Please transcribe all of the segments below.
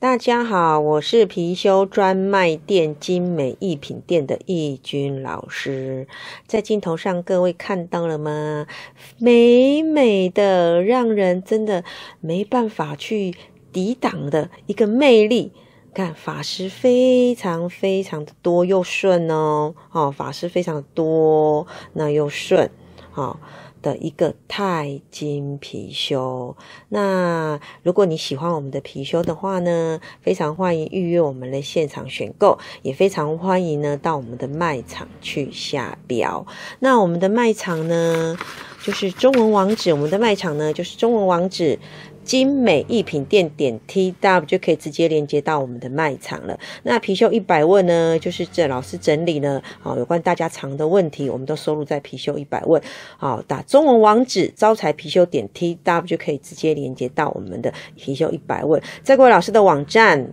大家好，我是貔貅专卖店精美艺品店的易军老师，在镜头上各位看到了吗？美美的，让人真的没办法去抵挡的一个魅力。看法师非常非常的多又顺哦，好法师非常的多，那又顺好。的一个钛金貔貅。那如果你喜欢我们的貔貅的话呢，非常欢迎预约我们的现场选购，也非常欢迎呢到我们的卖场去下标。那我们的卖场呢，就是中文网址，我们的卖场呢就是中文网址。精美艺品店点 tw 就可以直接连接到我们的卖场了。那貔貅一百问呢？就是这老师整理呢，好有关大家常的问题，我们都收录在貔貅一百问。好，打中文网址招财貔貅点 tw 就可以直接连接到我们的貔貅一百问。再各位老师的网站，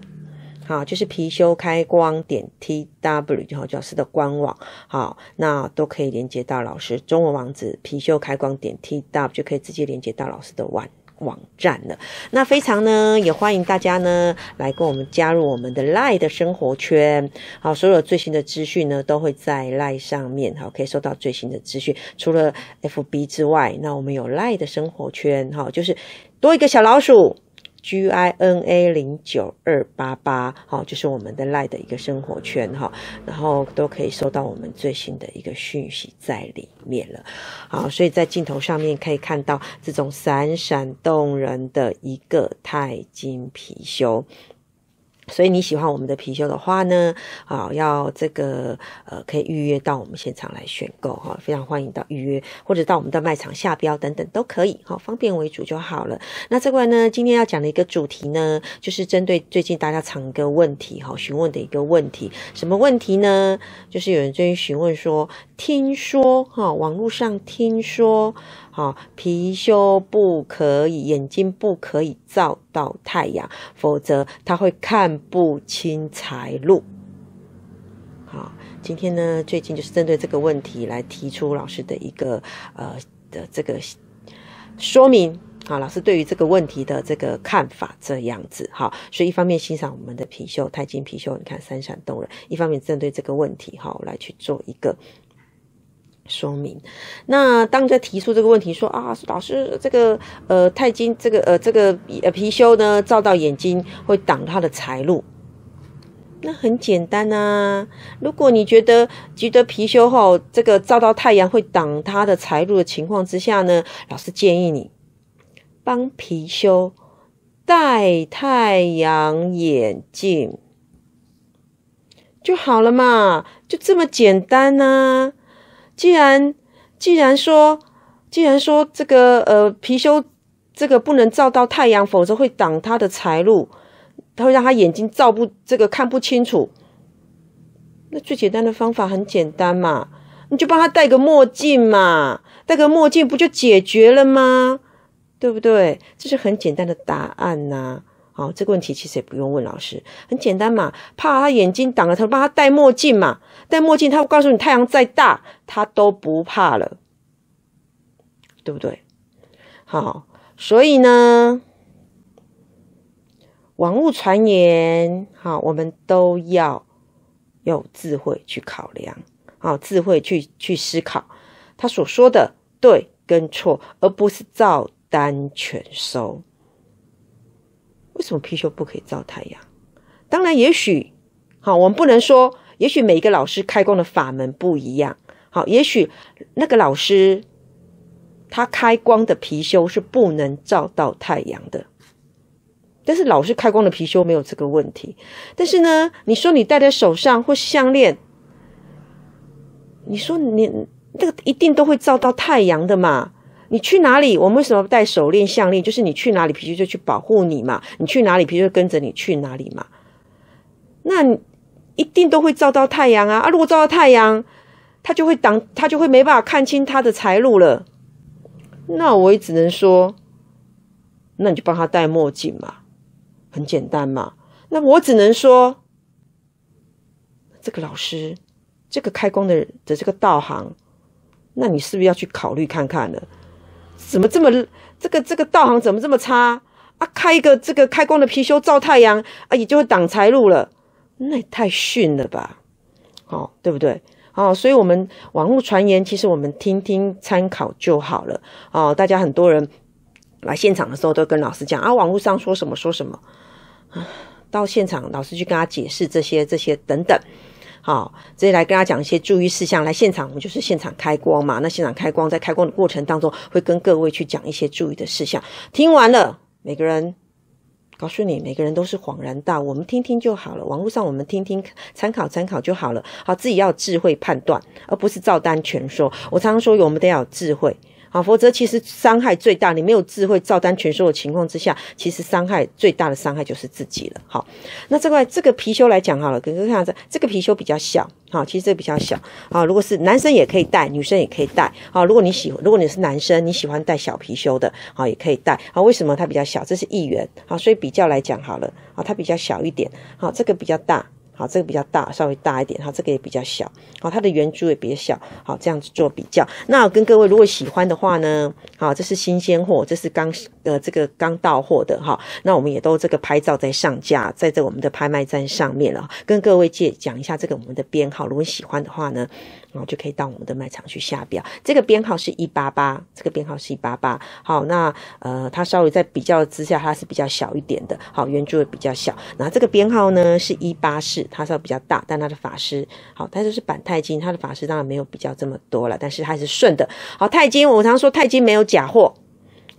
好，就是貔貅开光点 tw 就好，老师的官网好，那都可以连接到老师中文网址貔貅开光点 tw 就可以直接连接到老师的网。网站的那非常呢，也欢迎大家呢来跟我们加入我们的 Lie 的生活圈。好，所有最新的资讯呢都会在 Lie 上面，好，可以收到最新的资讯。除了 FB 之外，那我们有 Lie 的生活圈，哈，就是多一个小老鼠。G I N A 零九二八八，好，就是我们的赖的一个生活圈哈，然后都可以收到我们最新的一个讯息在里面了，好，所以在镜头上面可以看到这种闪闪动人的一个钛金貔貅。所以你喜欢我们的貔貅的话呢，啊，要这个呃，可以预约到我们现场来选购哈，非常欢迎到预约或者到我们的卖场下标等等都可以哈，方便为主就好了。那这过呢，今天要讲的一个主题呢，就是针对最近大家常个问题哈，询问的一个问题，什么问题呢？就是有人最近询问说，听说哈，网络上听说。好，貔貅不可以眼睛不可以照到太阳，否则他会看不清财路。好，今天呢，最近就是针对这个问题来提出老师的一个呃的这个说明。好，老师对于这个问题的这个看法这样子。好，所以一方面欣赏我们的貔貅，太金貔貅，你看闪闪动人；一方面针对这个问题，好来去做一个。说明，那当在提出这个问题说啊，老师这个呃太金这个呃这个呃貔貅呢照到眼睛会挡他的财路，那很简单呐。如果你觉得觉得貔貅后这个照到太阳会挡他的财路的情况之下呢，老师建议你帮貔貅戴太阳眼镜就好了嘛，就这么简单呐。既然既然说，既然说这个呃貔貅这个不能照到太阳，否则会挡他的财路，他会让他眼睛照不这个看不清楚。那最简单的方法很简单嘛，你就帮他戴个墨镜嘛，戴个墨镜不就解决了吗？对不对？这是很简单的答案呐。好，这个问题其实也不用问老师，很简单嘛，怕他眼睛挡了，他帮他戴墨镜嘛，戴墨镜，他告诉你太阳再大，他都不怕了，对不对？好，所以呢，网路传言，好，我们都要有智慧去考量，好，智慧去去思考他所说的对跟错，而不是照单全收。为什么貔貅不可以照太阳？当然，也许，好，我们不能说，也许每一个老师开光的法门不一样。好，也许那个老师他开光的貔貅是不能照到太阳的，但是老师开光的貔貅没有这个问题。但是呢，你说你戴在手上或项链，你说你那个一定都会照到太阳的嘛？你去哪里？我们为什么戴手链项链？就是你去哪里，皮就去保护你嘛。你去哪里，皮就跟着你去哪里嘛。那一定都会照到太阳啊！啊，如果照到太阳，它就会挡，它就会没办法看清它的财路了。那我也只能说，那你就帮他戴墨镜嘛，很简单嘛。那我只能说，这个老师，这个开光的的这个道行，那你是不是要去考虑看看了？怎么这么这个这个道行怎么这么差啊？开一个这个开光的貔貅照太阳啊，也就会挡财路了，那也太逊了吧？哦，对不对？哦，所以我们网络传言，其实我们听听参考就好了哦，大家很多人来现场的时候都跟老师讲啊，网络上说什么说什么啊，到现场老师去跟他解释这些这些等等。好，直接来跟大家讲一些注意事项。来现场，我们就是现场开光嘛。那现场开光，在开光的过程当中，会跟各位去讲一些注意的事项。听完了，每个人告诉你，每个人都是恍然大悟。我们听听就好了，网络上我们听听参考参考就好了。好，自己要智慧判断，而不是照单全收。我常常说，我们都要有智慧。啊，否则其实伤害最大。你没有智慧照单全收的情况之下，其实伤害最大的伤害就是自己了。好，那这块这个貔貅来讲好了，哥哥看下这个貔貅比较小。好，其实这比较小。啊。如果是男生也可以戴，女生也可以戴。啊。如果你喜，如果你是男生，你喜欢戴小貔貅的，好也可以戴。好，为什么它比较小？这是一元。好，所以比较来讲好了，啊，它比较小一点。好，这个比较大。好，这个比较大，稍微大一点。好，这个也比较小。好，它的圆珠也比较小。好，这样子做比较。那跟各位如果喜欢的话呢，好，这是新鲜货，这是刚呃这个刚到货的哈。那我们也都这个拍照在上架，在这我们的拍卖站上面了。跟各位介讲一下这个我们的编号，如果喜欢的话呢，然后就可以到我们的卖场去下标。这个编号是一八八，这个编号是一八八。好，那呃它稍微在比较之下，它是比较小一点的。好，圆珠也比较小。那这个编号呢是一八四。它是比较大，但它的法师好，它就是板太金，它的法师当然没有比较这么多了，但是它是顺的好太金。我常说太金没有假货，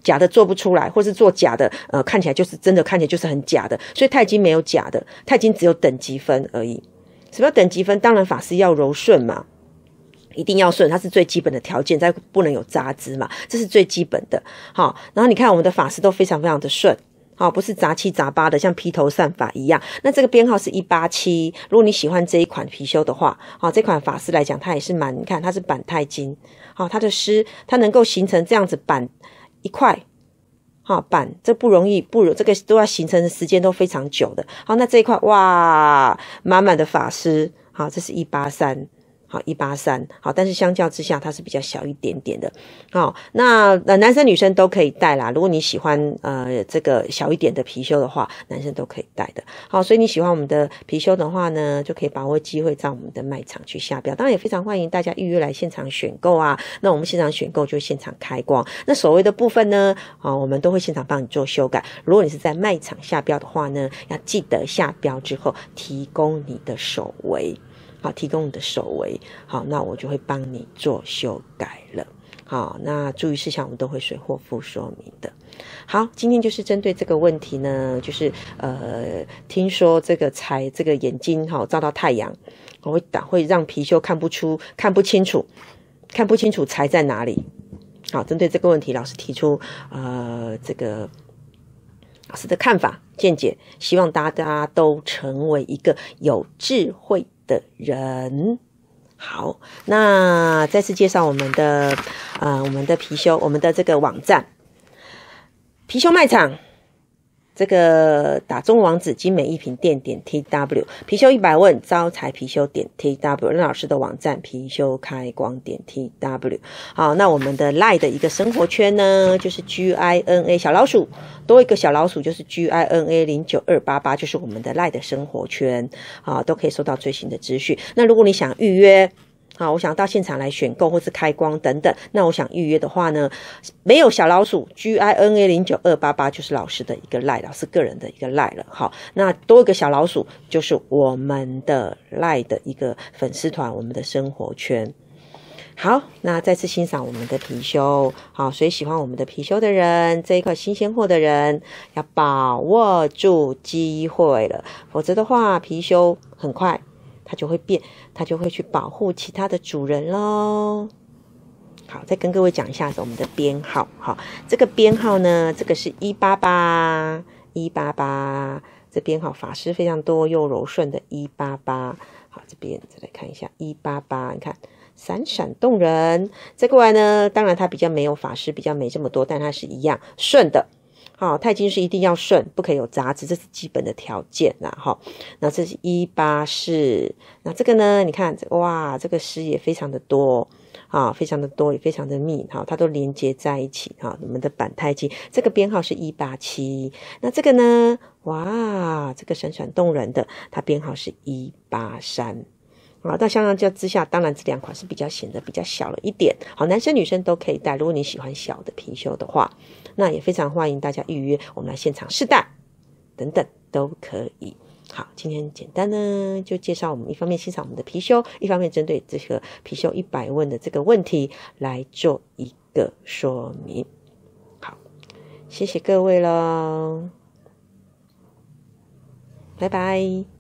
假的做不出来，或是做假的，呃，看起来就是真的，看起来就是很假的，所以太金没有假的，太金只有等级分而已。什么等级分？当然法师要柔顺嘛，一定要顺，它是最基本的条件，在不能有杂质嘛，这是最基本的。好，然后你看我们的法师都非常非常的顺。好，不是杂七杂八的，像披头散发一样。那这个编号是一八七，如果你喜欢这一款貔貅的话，好，这款法师来讲，它也是蛮，你看它是板钛金，好，它的丝它能够形成这样子板一块，哈板这不容易，不如这个都要形成的时间都非常久的。好，那这一块哇，满满的法师，好，这是一八三。好一八三好，但是相较之下它是比较小一点点的，好，那男生女生都可以戴啦。如果你喜欢呃这个小一点的貔貅的话，男生都可以戴的。好，所以你喜欢我们的貔貅的话呢，就可以把握机会在我们的卖场去下标。当然也非常欢迎大家预约来现场选购啊。那我们现场选购就现场开光，那所谓的部分呢，啊我们都会现场帮你做修改。如果你是在卖场下标的话呢，要记得下标之后提供你的手围。提供你的手围，好，那我就会帮你做修改了。好，那注意事项我们都会随货附说明的。好，今天就是针对这个问题呢，就是呃，听说这个财这个眼睛哈照到太阳，会打会让貔貅看不出看不清楚，看不清楚财在哪里。好，针对这个问题，老师提出呃这个老师的看法见解，希望大家都成为一个有智慧。的人，好，那再次介绍我们的，啊，我们的貔貅，我们的这个网站，貔貅卖场。这个打中王子精美一瓶店点 t w，貔貅一百问招财貔貅点 t w，任老师的网站貔貅开光点 t w，好，那我们的赖的一个生活圈呢，就是 g i n a 小老鼠，多一个小老鼠就是 g i n a 零九二八八，就是我们的赖的生活圈，啊，都可以收到最新的资讯。那如果你想预约。好，我想到现场来选购或是开光等等。那我想预约的话呢，没有小老鼠 G I N A 零九二八八就是老师的一个赖，老师个人的一个赖了。好，那多一个小老鼠就是我们的赖的一个粉丝团，我们的生活圈。好，那再次欣赏我们的貔貅。好，所以喜欢我们的貔貅的人，这一块新鲜货的人要把握住机会了，否则的话，貔貅很快。它就会变，它就会去保护其他的主人喽。好，再跟各位讲一下子我们的编号。好，这个编号呢，这个是一八八一八八，这编号法师非常多又柔顺的，一八八。好，这边再来看一下一八八，你看闪闪动人。再过来呢，当然它比较没有法师，比较没这么多，但它是一样顺的。好，钛金是一定要顺，不可以有杂质，这是基本的条件啦。好，那这是一八四，那这个呢？你看，哇，这个丝也非常的多，啊，非常的多，也非常的密，哈，它都连接在一起，哈。你们的板钛金这个编号是一八七，那这个呢？哇，这个闪闪动人的，它编号是一八三。好，那相相较之下，当然这两款是比较显得比较小了一点。好，男生女生都可以戴，如果你喜欢小的貔貅的话，那也非常欢迎大家预约，我们来现场试戴，等等都可以。好，今天简单呢就介绍，我们一方面欣赏我们的貔貅，一方面针对这个貔貅一百问的这个问题来做一个说明。好，谢谢各位喽，拜拜。